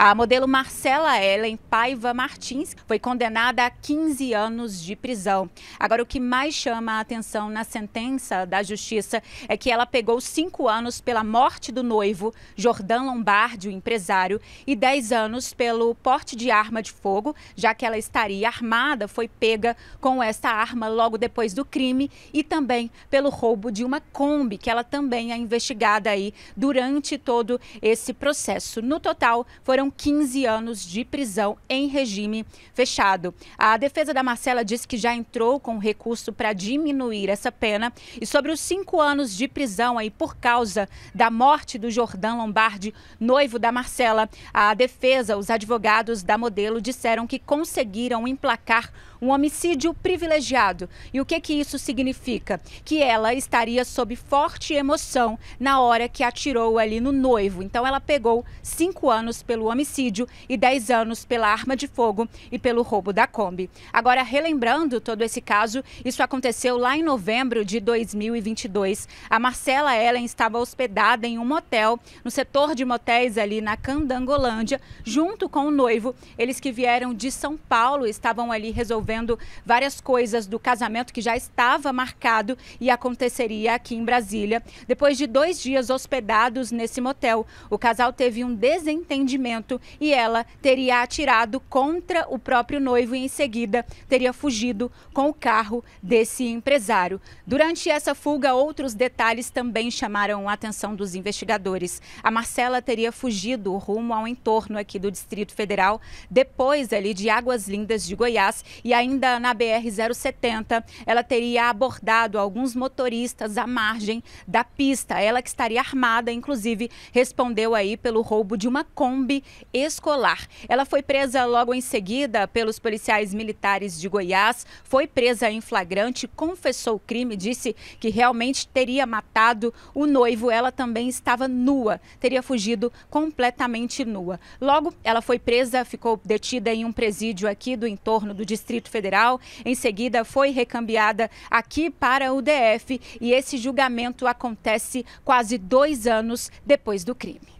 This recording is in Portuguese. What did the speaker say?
A modelo Marcela Ellen Paiva Martins foi condenada a 15 anos de prisão. Agora, o que mais chama a atenção na sentença da justiça é que ela pegou cinco anos pela morte do noivo, Jordan Lombardi, o empresário, e 10 anos pelo porte de arma de fogo, já que ela estaria armada, foi pega com esta arma logo depois do crime e também pelo roubo de uma Kombi, que ela também é investigada aí durante todo esse processo. No total, foram são 15 anos de prisão em regime fechado. A defesa da Marcela disse que já entrou com recurso para diminuir essa pena e sobre os cinco anos de prisão aí por causa da morte do Jordão Lombardi, noivo da Marcela. A defesa, os advogados da modelo disseram que conseguiram emplacar um homicídio privilegiado. E o que que isso significa? Que ela estaria sob forte emoção na hora que atirou ali no noivo. Então ela pegou cinco anos pelo homicídio homicídio e 10 anos pela arma de fogo e pelo roubo da Kombi. Agora, relembrando todo esse caso, isso aconteceu lá em novembro de 2022. A Marcela Ellen estava hospedada em um motel, no setor de motéis ali na Candangolândia, junto com o noivo. Eles que vieram de São Paulo estavam ali resolvendo várias coisas do casamento que já estava marcado e aconteceria aqui em Brasília. Depois de dois dias hospedados nesse motel, o casal teve um desentendimento e ela teria atirado contra o próprio noivo e em seguida teria fugido com o carro desse empresário. Durante essa fuga, outros detalhes também chamaram a atenção dos investigadores. A Marcela teria fugido rumo ao entorno aqui do Distrito Federal, depois ali de Águas Lindas de Goiás e ainda na BR 070, ela teria abordado alguns motoristas à margem da pista. Ela que estaria armada, inclusive, respondeu aí pelo roubo de uma Kombi escolar. Ela foi presa logo em seguida pelos policiais militares de Goiás, foi presa em flagrante, confessou o crime, disse que realmente teria matado o noivo. Ela também estava nua, teria fugido completamente nua. Logo, ela foi presa, ficou detida em um presídio aqui do entorno do Distrito Federal. Em seguida, foi recambiada aqui para o DF e esse julgamento acontece quase dois anos depois do crime.